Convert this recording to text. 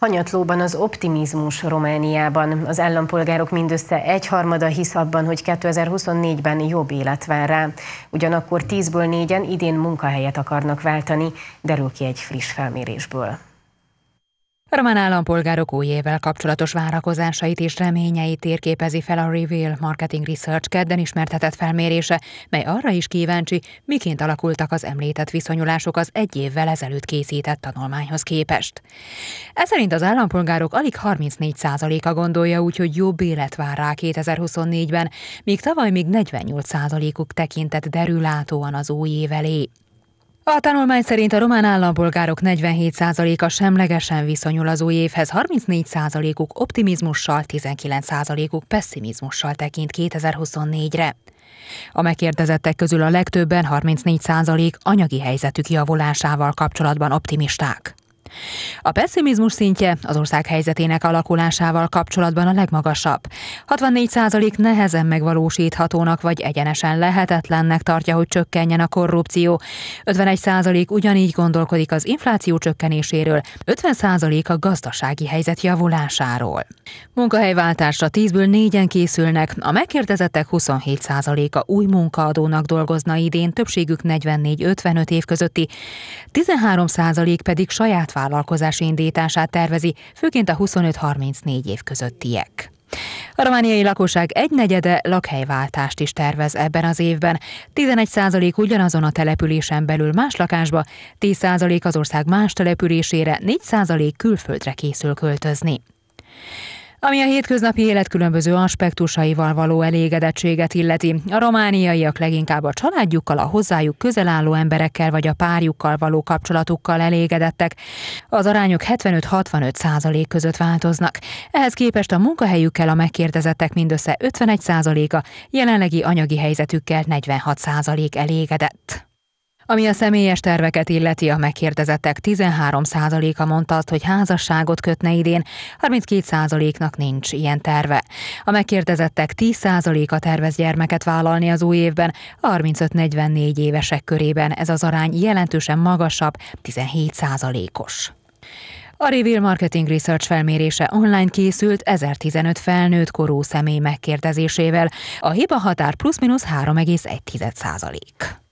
Hanyatlóban az optimizmus Romániában. Az állampolgárok mindössze egyharmada hisz abban, hogy 2024-ben jobb élet vár rá. Ugyanakkor 10-ből 4-en idén munkahelyet akarnak váltani, derül ki egy friss felmérésből. Román állampolgárok új évvel kapcsolatos várakozásait és reményeit térképezi fel a Reveal Marketing Research kedden ismertetett felmérése, mely arra is kíváncsi, miként alakultak az említett viszonyulások az egy évvel ezelőtt készített tanulmányhoz képest. Ez szerint az állampolgárok alig 34%-a gondolja úgy, hogy jobb élet vár rá 2024-ben, míg tavaly még 48%-uk tekintett derülátóan az új év elé. A tanulmány szerint a román állampolgárok 47%-a semlegesen viszonyul az új évhez, 34%-uk optimizmussal, 19%-uk pessimizmussal tekint 2024-re. A megkérdezettek közül a legtöbben 34% anyagi helyzetük javulásával kapcsolatban optimisták. A pessimizmus szintje az ország helyzetének alakulásával kapcsolatban a legmagasabb. 64% nehezen megvalósíthatónak vagy egyenesen lehetetlennek tartja, hogy csökkenjen a korrupció. 51% ugyanígy gondolkodik az infláció csökkenéséről, 50% a gazdasági helyzet javulásáról. Munkahelyváltásra 10-ből 4-en készülnek, a megkérdezettek 27%-a új munkaadónak dolgozna idén, többségük 44-55 év közötti, 13% pedig saját vállalkozás indítását tervezi, főként a 25-34 év közöttiek. A romániai lakosság egynegyede lakhelyváltást is tervez ebben az évben. 11% ugyanazon a településen belül más lakásba, 10% az ország más településére, 4% külföldre készül költözni ami a hétköznapi élet különböző aspektusaival való elégedettséget illeti. A romániaiak leginkább a családjukkal, a hozzájuk közel álló emberekkel vagy a párjukkal való kapcsolatukkal elégedettek. Az arányok 75-65 százalék között változnak. Ehhez képest a munkahelyükkel a megkérdezettek mindössze 51 százaléka, jelenlegi anyagi helyzetükkel 46 százalék elégedett. Ami a személyes terveket illeti, a megkérdezettek 13%-a mondta azt, hogy házasságot kötne idén, 32%-nak nincs ilyen terve. A megkérdezettek 10%-a tervez gyermeket vállalni az új évben, 35-44 évesek körében ez az arány jelentősen magasabb, 17%-os. A Reveal Marketing Research felmérése online készült 1015 felnőtt korú személy megkérdezésével. A hiba határ plusz-minusz 3,1 százalék.